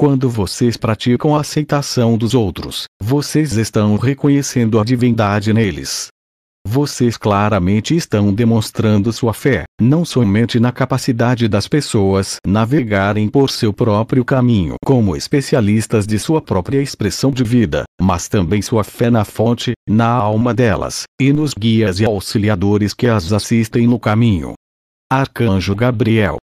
Quando vocês praticam a aceitação dos outros, vocês estão reconhecendo a divindade neles. Vocês claramente estão demonstrando sua fé, não somente na capacidade das pessoas navegarem por seu próprio caminho como especialistas de sua própria expressão de vida, mas também sua fé na fonte, na alma delas, e nos guias e auxiliadores que as assistem no caminho. Arcanjo Gabriel